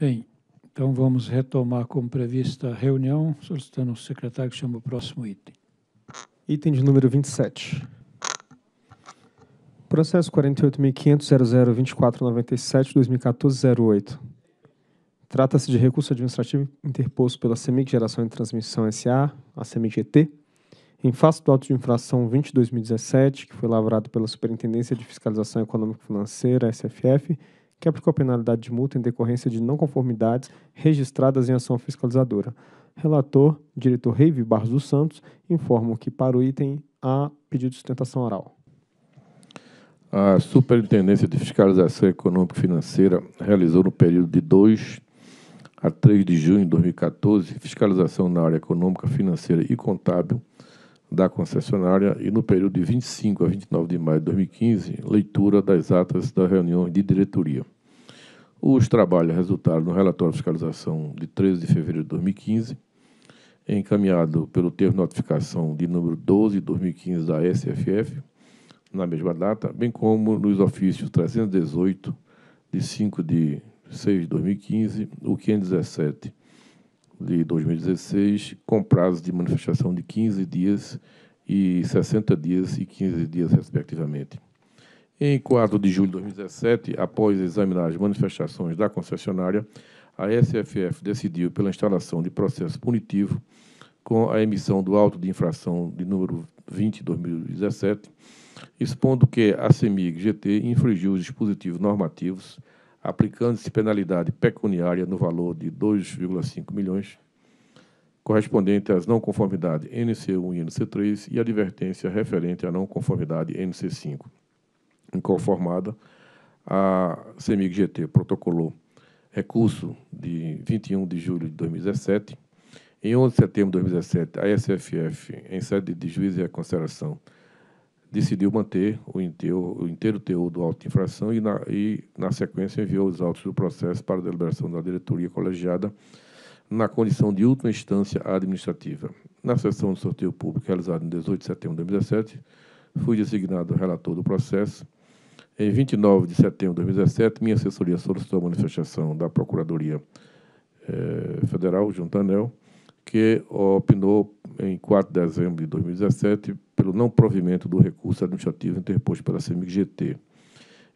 Bem, então vamos retomar como prevista a reunião, solicitando o secretário que chama o próximo item. Item de número 27. Processo 48.500.0024.97.2014.08. Trata-se de recurso administrativo interposto pela CEMIG Geração e Transmissão S.A., a CEMIG-GT, em face do auto de infração 20-2017, que foi lavrado pela Superintendência de Fiscalização Econômico-Financeira, SFF, que é aplicou penalidade de multa em decorrência de não conformidades registradas em ação fiscalizadora. Relator, diretor Reive Barros dos Santos, informam que para o item há pedido de sustentação oral. A Superintendência de Fiscalização Econômica e Financeira realizou no período de 2 a 3 de junho de 2014 fiscalização na área econômica, financeira e contábil da concessionária e, no período de 25 a 29 de maio de 2015, leitura das atas da reunião de diretoria. Os trabalhos resultaram no relatório de fiscalização de 13 de fevereiro de 2015, encaminhado pelo termo de notificação de número 12 de 2015 da SFF, na mesma data, bem como nos ofícios 318 de 5 de 6 de 2015, o 517 de 2016, com prazo de manifestação de 15 dias e 60 dias e 15 dias, respectivamente. Em 4 de julho de 2017, após examinar as manifestações da concessionária, a SFF decidiu pela instalação de processo punitivo com a emissão do auto de infração de número 20 de 2017, expondo que a CEMIG GT infringiu os dispositivos normativos aplicando-se penalidade pecuniária no valor de 2,5 milhões, correspondente às não conformidades NC1 e NC3 e advertência referente à não conformidade NC5, inconformada a CEMIG-GT protocolou recurso de 21 de julho de 2017, em 11 de setembro de 2017, a SFF, em sede de juízo e reconsideração, decidiu manter o inteiro, o inteiro teor do auto de infração e na, e, na sequência, enviou os autos do processo para a deliberação da diretoria colegiada na condição de última instância administrativa. Na sessão de sorteio público realizada em 18 de setembro de 2017, fui designado relator do processo. Em 29 de setembro de 2017, minha assessoria solicitou a manifestação da Procuradoria eh, Federal, junto à ANEL, que opinou em 4 de dezembro de 2017 pelo não provimento do recurso administrativo interposto pela CEMIG-GT.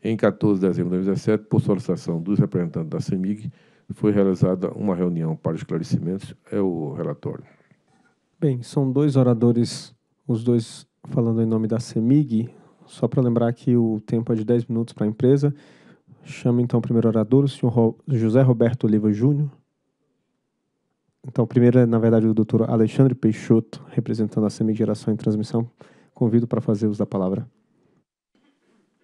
Em 14 de dezembro de 2017, por solicitação dos representantes da CEMIG, foi realizada uma reunião para esclarecimentos. É o relatório. Bem, são dois oradores, os dois falando em nome da CEMIG. Só para lembrar que o tempo é de 10 minutos para a empresa. Chamo então o primeiro orador, o senhor José Roberto Oliva Júnior. Então, primeiro é, na verdade, o doutor Alexandre Peixoto, representando a Semigeração em Transmissão. Convido para fazer uso da palavra.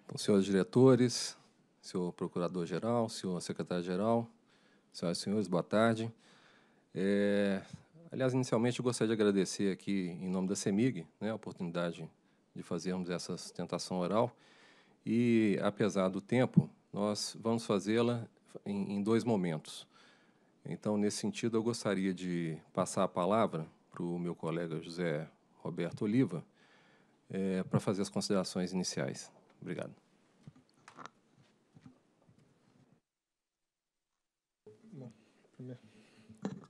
Então, senhores diretores, senhor procurador-geral, senhor secretário-geral, senhoras e senhores, boa tarde. É, aliás, inicialmente eu gostaria de agradecer aqui, em nome da CEMIG, né, a oportunidade de fazermos essa sustentação oral. E, apesar do tempo, nós vamos fazê-la em, em, dois momentos. Então, nesse sentido, eu gostaria de passar a palavra para o meu colega José Roberto Oliva é, eh, para fazer as considerações iniciais. Obrigado.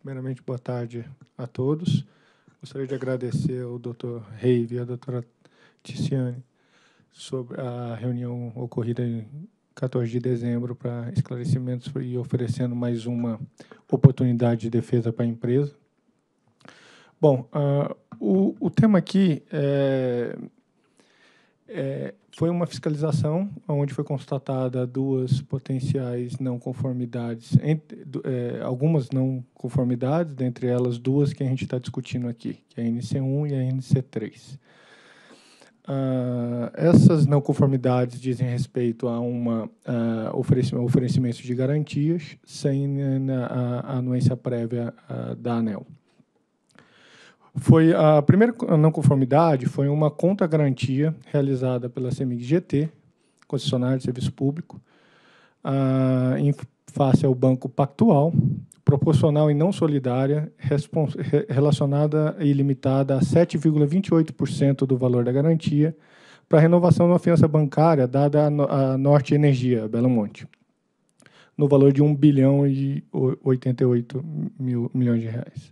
primeiramente, boa tarde a todos. Gostaria de agradecer ao Dr. Reive e à doutora Ticiane sobre a reunião ocorrida em 14 de dezembro para esclarecimentos e oferecendo mais uma oportunidade de defesa para a empresa. Bom, uh, o, o tema aqui é, é, foi uma fiscalização onde foi constatada duas potenciais não conformidades, entre, é, algumas não conformidades, dentre elas duas que a gente está discutindo aqui, que é a NC1 e a NC3. Ah, essas não conformidades dizem respeito a uma uh, oferecimento de garantias sem né, né, a, anuência prévia uh, da ANEL. Foi a primeira não conformidade foi uma conta garantia realizada pela CEMIG GT, concessionária de serviço público, em face ao Banco Pactual, proporcional e não solidária, relacionada e limitada a 7,28% do valor da garantia, para renovação de uma fiança bancária dada à Norte Energia, Belo Monte, no valor de 1 bilhão e 88 mil milhões de reais.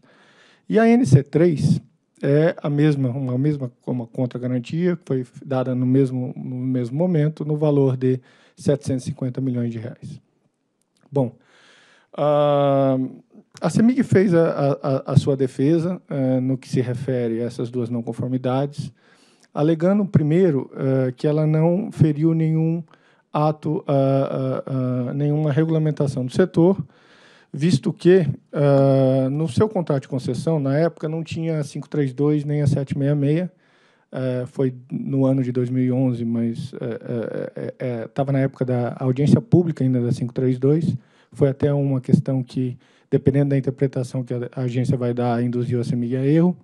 E a NC3 é a mesma, uma mesma uma contra-garantia, que foi dada no mesmo, no mesmo momento, no valor de 750 milhões de reais. Bom, Uh, a CEMIG fez a, a, a sua defesa uh, no que se refere a essas duas não conformidades, alegando, primeiro, uh, que ela não feriu nenhum ato, ah, ah, nenhuma regulamentação do setor, visto que no seu contrato de concessão, na época, não tinha a 532 nem a 766, eh, foi no ano de 2011, mas estava na época da audiência pública ainda da 532, foi até uma questão que, dependendo da interpretação que a agência vai dar, induziu a CEMIG a erro.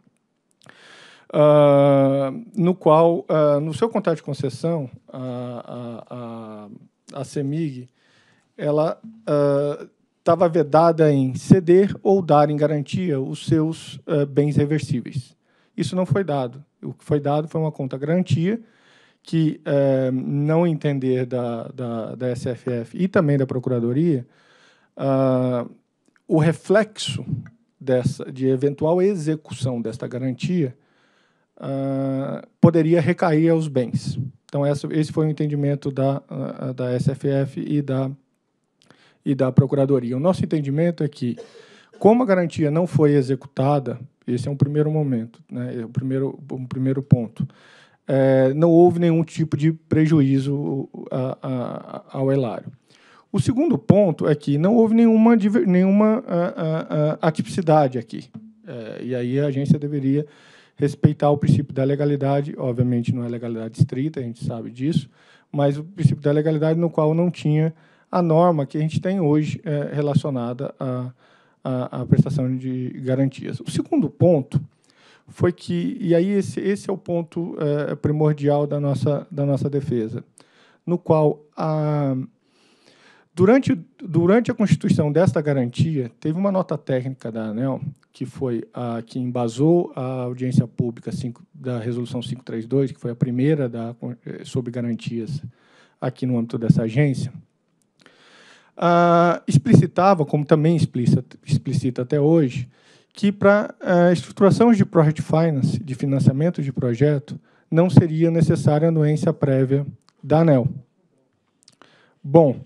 Uh, no qual, uh, no seu contrato de concessão, a, a, a, a CEMIG ela estava ah, uh, vedada em ceder ou dar em garantia os seus bens reversíveis. Isso não foi dado. O que foi dado foi uma conta garantia que, eh, não entender da, da, da SFF e também da Procuradoria, ah, o reflexo dessa, de eventual execução desta garantia ah, poderia recair aos bens. Então, essa, esse foi o entendimento da, ah, da SFF e da, e da Procuradoria. O nosso entendimento é que, como a garantia não foi executada, esse é um primeiro momento, né, é o primeiro, um primeiro ponto, é, não houve nenhum tipo de prejuízo a, a, ao elário. O segundo ponto é que não houve nenhuma, nenhuma uh, uh, atipicidade aqui. É, e aí a agência deveria respeitar o princípio da legalidade, obviamente não é legalidade estrita, a gente sabe disso, mas o princípio da legalidade no qual não tinha a norma que a gente tem hoje é, relacionada à, à, à, prestação de garantias. O segundo ponto foi que, e aí esse, esse é o ponto é, primordial da nossa, da nossa defesa, no qual a, Durante, durante a constituição desta garantia, teve uma nota técnica da ANEL, que foi a que embasou a audiência pública da Resolução 532, que foi a primeira da, sobre garantias aqui no âmbito dessa agência, ah, explicitava, como também explicita, explicita até hoje, que para a estruturação de project finance, de financiamento de projeto, não seria necessária anuência prévia da ANEL. Bom,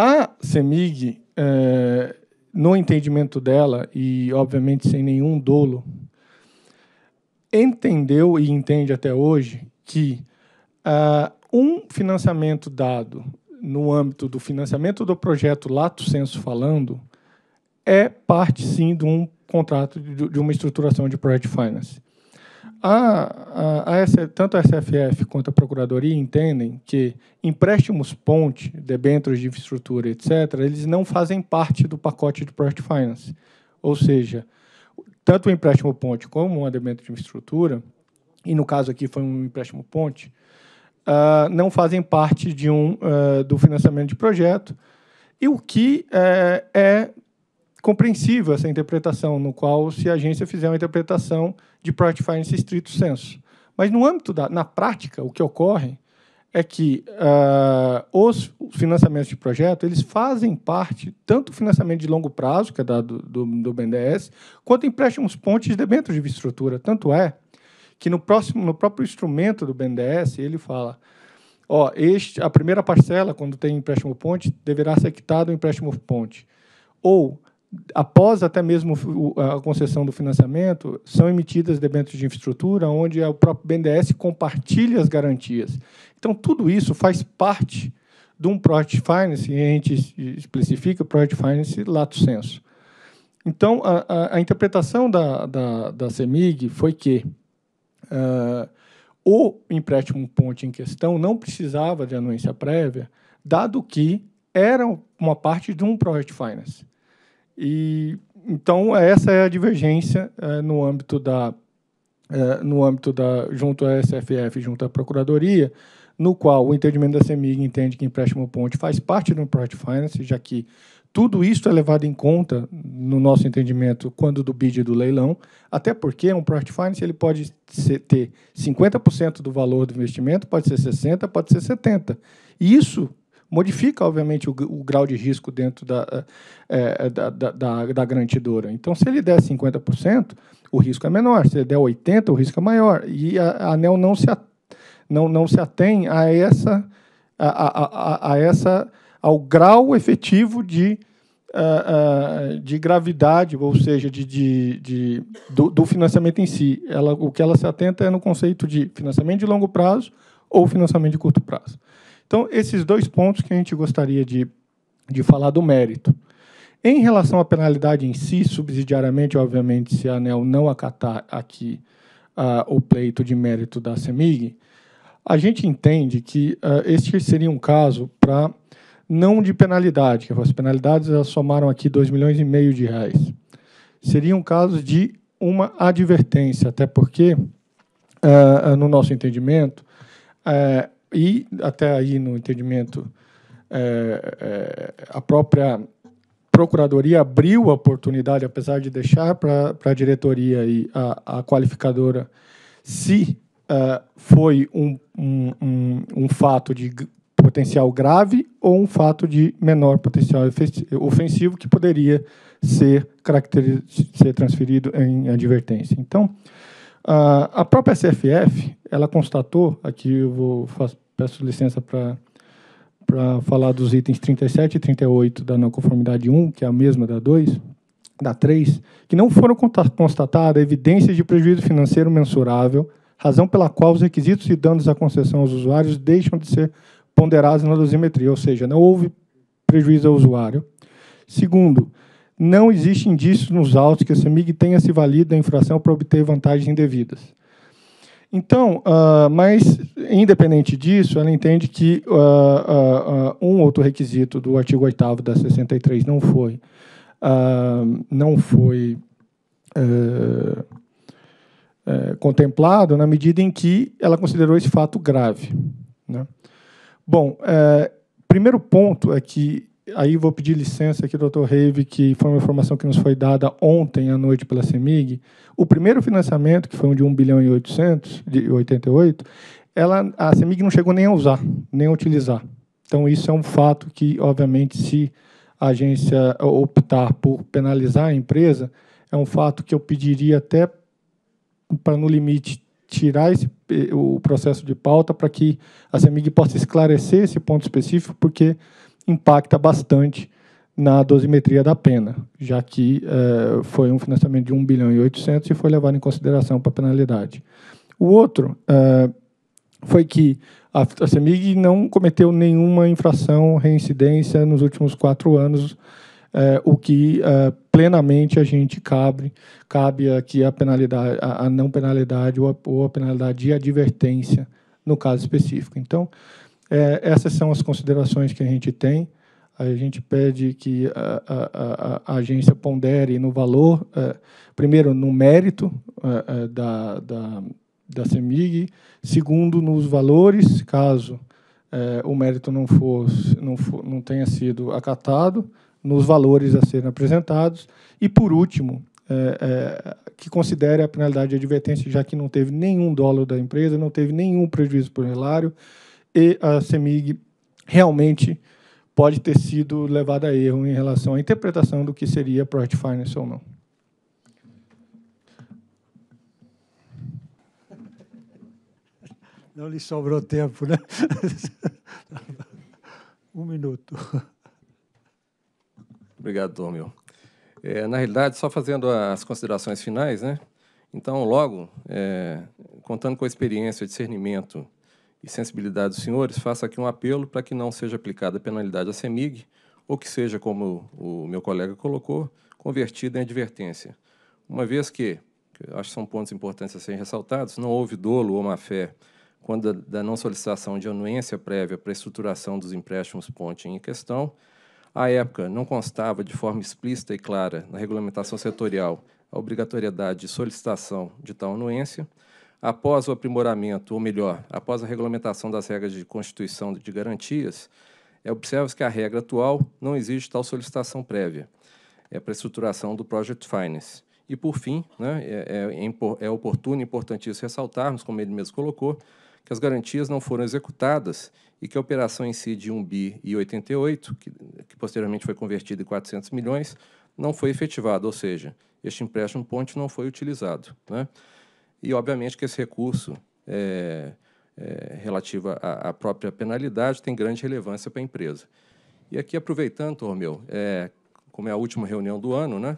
a CEMIG, é, no entendimento dela, e obviamente sem nenhum dolo, entendeu e entende até hoje que uh, um financiamento dado no âmbito do financiamento do projeto Lato Senso falando é parte, sim, de um contrato, de, de uma estruturação de Project Finance. A, a, a, tanto a SFF quanto a Procuradoria entendem que empréstimos ponte, debêntures de infraestrutura, etc., eles não fazem parte do pacote de Project Finance. Ou seja, tanto o empréstimo ponte como um debênture de infraestrutura, e no caso aqui foi um empréstimo ponte, uh, não fazem parte de um, uh, do financiamento de projeto, e o que uh, é compreensível essa interpretação, no qual se a agência fizer uma interpretação de product finance estrito senso. Mas no âmbito da na prática, o que ocorre é que uh, os financiamentos de projeto eles fazem parte tanto do financiamento de longo prazo, que é dado do, do BNDES, quanto empréstimos pontes de debêntures de infraestrutura. Tanto é que no, próximo, no próprio instrumento do BNDES ele fala ó, este, a primeira parcela, quando tem empréstimo ponte, deverá ser quitado o empréstimo ponte. Ou após até mesmo a concessão do financiamento, são emitidas debêntures de infraestrutura, onde o próprio BNDES compartilha as garantias. Então, tudo isso faz parte de um Project Finance, e a gente especifica Project Finance lato senso. Então, a, a, a interpretação da, da, da, CEMIG foi que uh, o empréstimo ponte em questão não precisava de anuência prévia, dado que era uma parte de um Project Finance. E então é, essa é a divergência é, no âmbito da é, no âmbito da junto à SFF, junto à Procuradoria, no qual o entendimento da CEMIG entende que empréstimo ponte faz parte do project finance, já que tudo isso é levado em conta no nosso entendimento quando do bid e do leilão, até porque um project finance ele pode ser, ter 50% do valor do investimento, pode ser 60, pode ser 70. E isso modifica, obviamente, o, o grau de risco dentro da, é, da, da, da, garantidora. Então, se ele der 50%, o risco é menor. Se ele der 80%, o risco é maior. E a, a ANEL não se, a, não, não se atém a essa, a, a, a, essa, ao grau efetivo de, eh, de gravidade, ou seja, de, de, de do, do, financiamento em si. Ela, o que ela se atenta é no conceito de financiamento de longo prazo ou financiamento de curto prazo. Então, esses dois pontos que a gente gostaria de, de falar do mérito. Em relação à penalidade em si, subsidiariamente, obviamente, se a ANEL não acatar aqui uh, o pleito de mérito da CEMIG, a gente entende que uh, este seria um caso para não de penalidade, que as penalidades elas somaram aqui 2 milhões e meio de reais. Seria um caso de uma advertência, até porque, uh, no nosso entendimento, uh, e até aí no entendimento é, é, a própria procuradoria abriu a oportunidade, apesar de deixar para a diretoria e a, a qualificadora, se uh, foi um, um, um, um fato de potencial grave ou um fato de menor potencial ofensivo que poderia ser, ser transferido em advertência. Então, a, própria SFF, ela constatou, aqui eu vou, faço, peço licença para para falar dos itens 37 e 38 da não conformidade 1, que é a mesma da 2, da 3, que não foram constatadas evidências de prejuízo financeiro mensurável, razão pela qual os requisitos e danos à concessão aos usuários deixam de ser ponderados na dosimetria, ou seja, não houve prejuízo ao usuário. Segundo, não existe indícios nos autos que a CEMIG tenha se valido da infração para obter vantagens indevidas. Então, uh, mas, independente disso, ela entende que uh, uh, um outro requisito do artigo 8 da 63 não foi, não foi eh, contemplado na medida em que ela considerou esse fato grave. Né? Bom, eh, primeiro ponto é que aí vou pedir licença aqui, doutor Reive, que foi uma informação que nos foi dada ontem à noite pela CEMIG. O primeiro financiamento, que foi um de 1 bilhão e 800, de 88, ela, a CEMIG não chegou nem a usar, nem a utilizar. Então, isso é um fato que, obviamente, se a agência optar por penalizar a empresa, é um fato que eu pediria até para, no limite, tirar esse, eh, o processo de pauta para que a CEMIG possa esclarecer esse ponto específico, porque impacta bastante na dosimetria da pena, já que eh, foi um financiamento de 1 bilhão e 800 e foi levado em consideração para a penalidade. O outro eh, foi que a, CEMIG não cometeu nenhuma infração, reincidência nos últimos quatro anos, eh, o que plenamente a gente cabe, cabe aqui a penalidade, a, a não penalidade ou a, ou a penalidade de advertência no caso específico. Então, é, essas são as considerações que a gente tem. A gente pede que a, a, a, a agência pondere no valor, é, primeiro, no mérito é, é da, da, da CEMIG, segundo, nos valores, caso é, o mérito não, fosse, não, for, não tenha sido acatado, nos valores a serem apresentados, e, por último, é, que considere a penalidade de advertência, já que não teve nenhum dólar da empresa, não teve nenhum prejuízo por relário, e a CEMIG realmente pode ter sido levada a erro em relação à interpretação do que seria Project Finance ou não. Não lhe sobrou tempo, né? um minuto. Obrigado, Dormil. É, na realidade, só fazendo as considerações finais, né? Então, logo, é, contando com a experiência, o discernimento e sensibilidade dos senhores, faço aqui um apelo para que não seja aplicada a penalidade à CEMIG, ou que seja, como o meu colega colocou, convertida em advertência. Uma vez que, acho que são pontos importantes a serem ressaltados, não houve dolo ou má-fé quando da não solicitação de anuência prévia para a estruturação dos empréstimos ponte em questão, à época não constava de forma explícita e clara na regulamentação setorial a obrigatoriedade de solicitação de tal anuência, após o aprimoramento, ou melhor, após a regulamentação das regras de constituição de garantias, é, observa-se que a regra atual não exige tal solicitação prévia é, para a estruturação do Project Finance. E, por fim, né, é, é, é, é oportuno e importantíssimo ressaltarmos, como ele mesmo colocou, que as garantias não foram executadas e que a operação em si de 1 bi e 88, que, que posteriormente foi convertida em 400 milhões, não foi efetivada, ou seja, este empréstimo ponte não foi utilizado. Né? E, obviamente, que esse recurso é, é, relativo à, à, própria penalidade tem grande relevância para a empresa. E aqui, aproveitando, Tormeu, é, como é a última reunião do ano, né,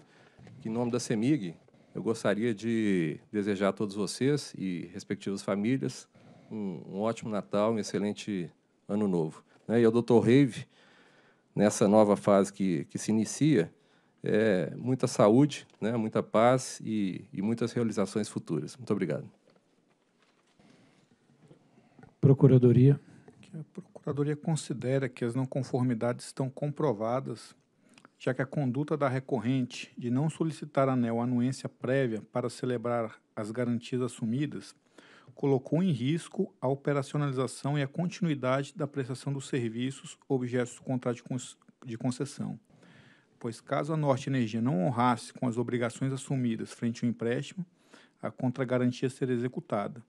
que, em nome da CEMIG, eu gostaria de desejar a todos vocês e respectivas famílias um, um ótimo Natal, um excelente Ano Novo. Né? E ao Dr. Reive, nessa nova fase que, que se inicia, é, muita saúde, né, muita paz e, e muitas realizações futuras. Muito obrigado. Procuradoria. a Procuradoria considera que as não conformidades estão comprovadas, já que a conduta da recorrente de não solicitar anel anuência prévia para celebrar as garantias assumidas colocou em risco a operacionalização e a continuidade da prestação dos serviços objetos do contrato de concessão pois caso a Norte Energia não honrasse com as obrigações assumidas frente ao empréstimo, a contragarantia seria executada.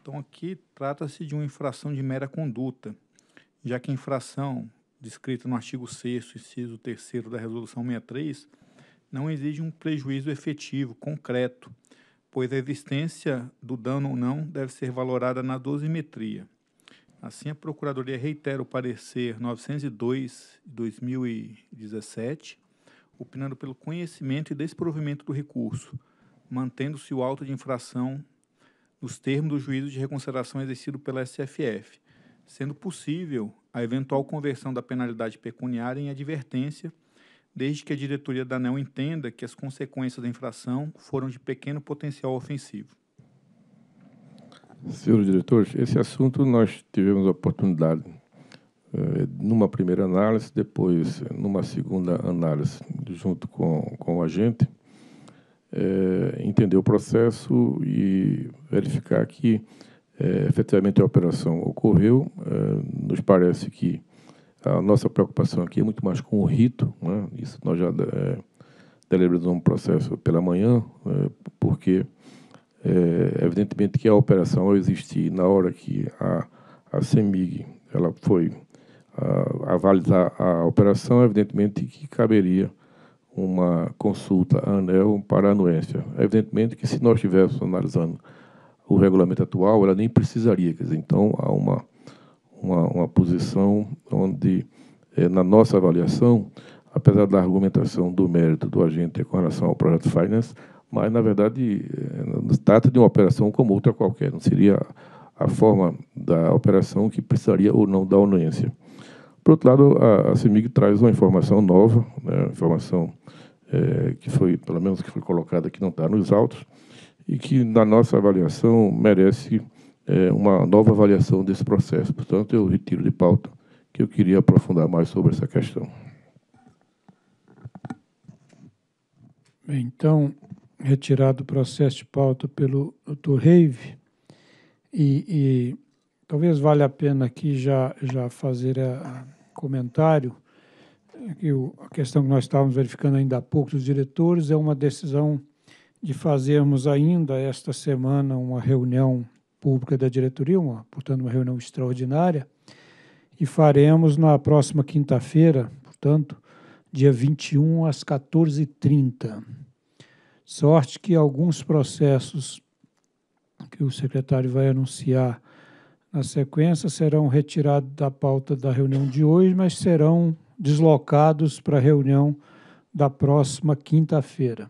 Então aqui trata-se de uma infração de mera conduta, já que a infração descrita no artigo 6 inciso 3 da Resolução 63 não exige um prejuízo efetivo, concreto, pois a existência do dano ou não deve ser valorada na dosimetria. Assim, a Procuradoria reitera o parecer 902 de 2017, opinando pelo conhecimento e desprovimento do recurso, mantendo-se o auto de infração nos termos do juízo de reconsideração exercido pela SFF, sendo possível a eventual conversão da penalidade pecuniária em advertência, desde que a diretoria da ANEL entenda que as consequências da infração foram de pequeno potencial ofensivo. Senhores diretores, esse assunto nós tivemos a oportunidade eh, numa primeira análise, depois numa segunda análise, junto com, com o agente, é, entender o processo e verificar que é, efetivamente a operação ocorreu. É, nos parece que a nossa preocupação aqui é muito mais com o rito, né? isso nós já é, deliberamos um processo pela manhã, porque evidentemente que a operação, ao existir na hora que a, a CEMIG ela foi a, a validar a operação, evidentemente que caberia uma consulta à ANEL para a anuência. Evidentemente que se nós estivéssemos analisando o regulamento atual, ela nem precisaria. Quer dizer, então, há uma, uma, uma posição onde, eh, na nossa avaliação, apesar da argumentação do mérito do agente com relação ao projeto Finance, mas, na verdade, eh, trata de uma operação como outra qualquer. Não seria a forma da operação que precisaria ou não da anuência. Por outro lado, a, a CEMIG traz uma informação nova, né, informação é, que foi, pelo menos que foi colocada que não está nos autos, e que, na nossa avaliação, merece é, uma nova avaliação desse processo. Portanto, eu retiro de pauta que eu queria aprofundar mais sobre essa questão. Bem, então, retirado o processo de pauta pelo doutor Reive, e, e, talvez valha a pena aqui já, já fazer a, comentário que a questão que nós estávamos verificando ainda há pouco dos diretores é uma decisão de fazermos ainda esta semana uma reunião pública da diretoria, uma, portanto, uma reunião extraordinária, e faremos na próxima quinta-feira, portanto, dia 21 às 14h30. Sorte que alguns processos que o secretário vai anunciar na sequência, serão retirados da pauta da reunião de hoje, mas serão deslocados para a reunião da próxima quinta-feira.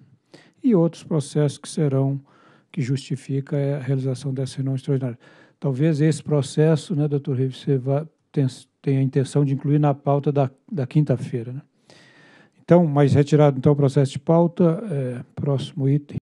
E outros processos que serão, que justifica a realização dessa reunião extraordinária. Talvez esse processo, né, doutor Rives, você vá, tenha, tenha a intenção de incluir na pauta da, da quinta-feira. Né? Então, mas retirado então o processo de pauta, é, próximo item.